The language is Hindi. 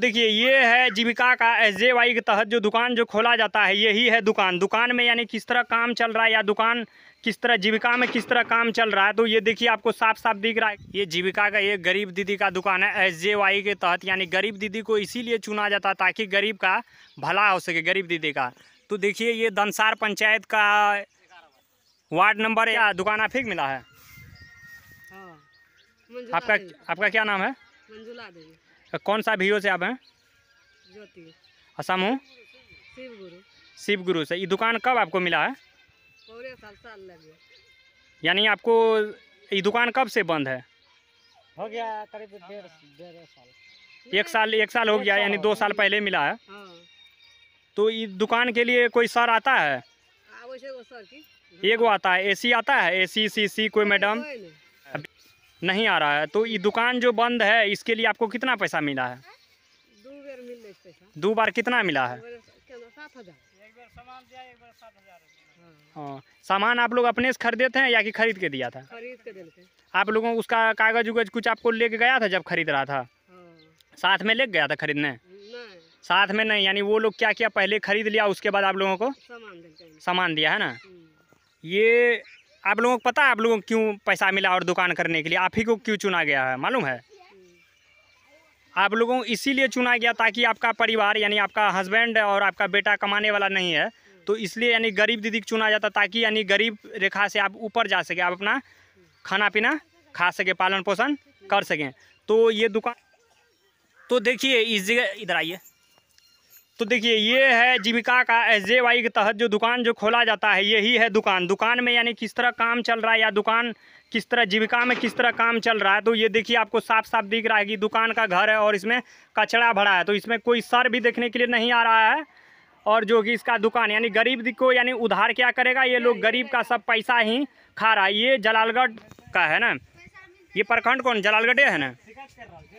देखिए ये है जीविका का एस जे वाई के तहत जो दुकान जो खोला जाता है यही है दुकान दुकान में यानी किस तरह काम चल रहा है या दुकान किस तरह जीविका में किस तरह काम चल रहा है तो ये देखिए आपको साफ साफ दिख रहा है ये जीविका का ये गरीब दीदी का दुकान है एस जे वाई के तहत यानी गरीब दीदी को इसीलिए चुना जाता ताकि गरीब का भला हो सके गरीब दीदी का तो देखिए ये दंसार पंचायत का वार्ड नंबर या दुकान आप ही मिला है हाँ, आपका आपका क्या नाम है मंजुला देवी कौन सा भीओ से आप हैं असामू शिव गुरु से ये दुकान कब आपको मिला है यानी आपको ये दुकान कब से बंद है हो गया करीब डेढ़ साल एक साल एक साल हो गया यानी दो साल पहले मिला है हाँ। तो ये दुकान के लिए कोई सर आता है एगो आता है एसी आता है एसी सी सी कोई हाँ, मैडम नहीं आ रहा है तो ये दुकान जो बंद है इसके लिए आपको कितना पैसा मिला है दो बार कितना मिला है हाँ।, हाँ सामान आप लोग अपने से खरीदे थे या कि खरीद के दिया था खरीद के दिए आप लोगों उसका कागज उगज कुछ आपको लेके गया था जब खरीद रहा था हाँ। साथ में लेके गया था खरीदने साथ में नहीं यानी वो लोग क्या किया पहले खरीद लिया उसके बाद आप लोगों को सामान दिया है ना हम्म। ये आप लोगों को पता है आप लोगों को क्यों पैसा मिला और दुकान करने के लिए आप ही को क्यों चुना गया है मालूम है आप लोगों को इसीलिए चुना गया ताकि आपका परिवार यानी आपका हस्बैंड और आपका बेटा कमाने वाला नहीं है तो इसलिए यानी गरीब दीदी को चुना जाता ताकि यानी गरीब रेखा से आप ऊपर जा सके आप अपना खाना पीना खा सके पालन पोषण कर सकें तो ये दुकान तो देखिए इस जगह इधर आइए तो देखिए ये है जीविका का एस जे वाई के तहत जो दुकान जो खोला जाता है यही है दुकान दुकान में यानी किस तरह काम चल रहा है या दुकान किस तरह जीविका में किस तरह काम चल रहा है तो ये देखिए आपको साफ साफ दिख रहा है कि दुकान का घर है और इसमें कचरा भरा है तो इसमें कोई सर भी देखने के लिए नहीं आ रहा है और जो कि इसका दुकान यानी गरीब को यानी उधार क्या करेगा ये लोग गरीब का सब पैसा ही खा रहा है ये जलालगढ़ का है ना ये प्रखंड कौन जलालगढ़ है ना